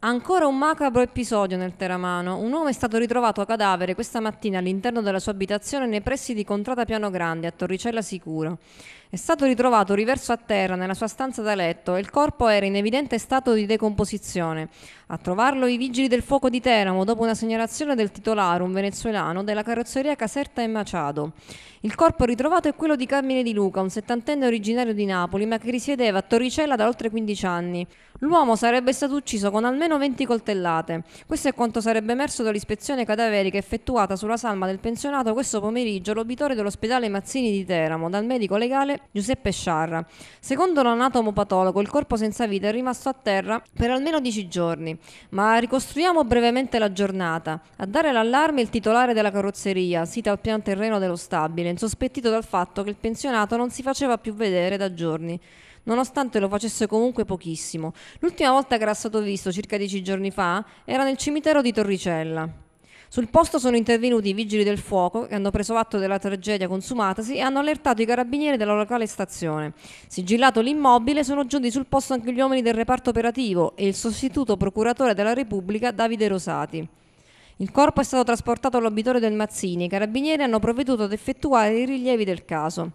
Ancora un macabro episodio nel Teramano. Un uomo è stato ritrovato a cadavere questa mattina all'interno della sua abitazione nei pressi di Contrada Piano Grande a Torricella Sicuro. È stato ritrovato riverso a terra nella sua stanza da letto e il corpo era in evidente stato di decomposizione. A trovarlo i vigili del fuoco di Teramo dopo una segnalazione del titolare, un venezuelano, della carrozzeria Caserta e Maciado. Il corpo ritrovato è quello di Carmine Di Luca, un settantenne originario di Napoli ma che risiedeva a Torricella da oltre 15 anni. L'uomo sarebbe stato ucciso con almeno almeno 20 coltellate. Questo è quanto sarebbe emerso dall'ispezione cadaverica effettuata sulla salma del pensionato questo pomeriggio l'obitore dell'ospedale Mazzini di Teramo dal medico legale Giuseppe Sciarra. Secondo l'anatomopatologo il corpo senza vita è rimasto a terra per almeno 10 giorni, ma ricostruiamo brevemente la giornata. A dare l'allarme il titolare della carrozzeria, sita al pian terreno dello stabile, insospettito dal fatto che il pensionato non si faceva più vedere da giorni nonostante lo facesse comunque pochissimo. L'ultima volta che era stato visto, circa dieci giorni fa, era nel cimitero di Torricella. Sul posto sono intervenuti i vigili del fuoco che hanno preso atto della tragedia consumatasi e hanno allertato i carabinieri della locale stazione. Sigillato l'immobile sono giunti sul posto anche gli uomini del reparto operativo e il sostituto procuratore della Repubblica Davide Rosati. Il corpo è stato trasportato all'obitorio del Mazzini e i carabinieri hanno provveduto ad effettuare i rilievi del caso.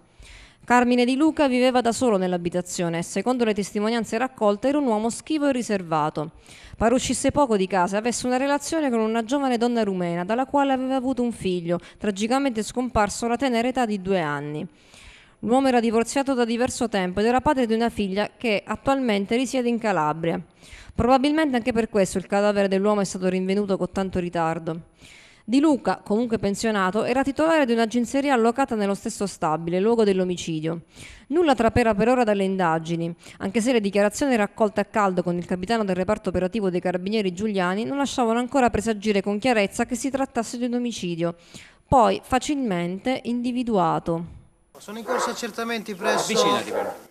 Carmine Di Luca viveva da solo nell'abitazione e, secondo le testimonianze raccolte, era un uomo schivo e riservato. Pare uscisse poco di casa e avesse una relazione con una giovane donna rumena, dalla quale aveva avuto un figlio, tragicamente scomparso alla tenera età di due anni. L'uomo era divorziato da diverso tempo ed era padre di una figlia che attualmente risiede in Calabria. Probabilmente anche per questo il cadavere dell'uomo è stato rinvenuto con tanto ritardo. Di Luca, comunque pensionato, era titolare di un'agenzia allocata nello stesso stabile, luogo dell'omicidio. Nulla trapera per ora dalle indagini, anche se le dichiarazioni raccolte a caldo con il capitano del reparto operativo dei carabinieri Giuliani non lasciavano ancora presagire con chiarezza che si trattasse di un omicidio, poi facilmente individuato. Sono in corso accertamenti presso,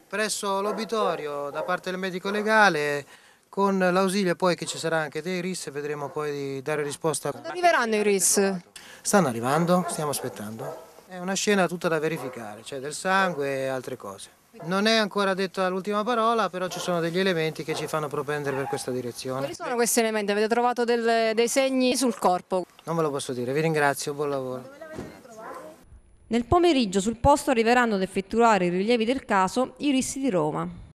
presso l'obitorio da parte del medico legale con l'ausilio poi che ci sarà anche dei RIS vedremo poi di dare risposta. Quando arriveranno i RIS? Stanno arrivando, stiamo aspettando. È una scena tutta da verificare, cioè del sangue e altre cose. Non è ancora detta l'ultima parola, però ci sono degli elementi che ci fanno propendere per questa direzione. Quali sono questi elementi? Avete trovato del, dei segni sul corpo? Non ve lo posso dire, vi ringrazio, buon lavoro. Nel pomeriggio sul posto arriveranno ad effettuare i rilievi del caso i RIS di Roma.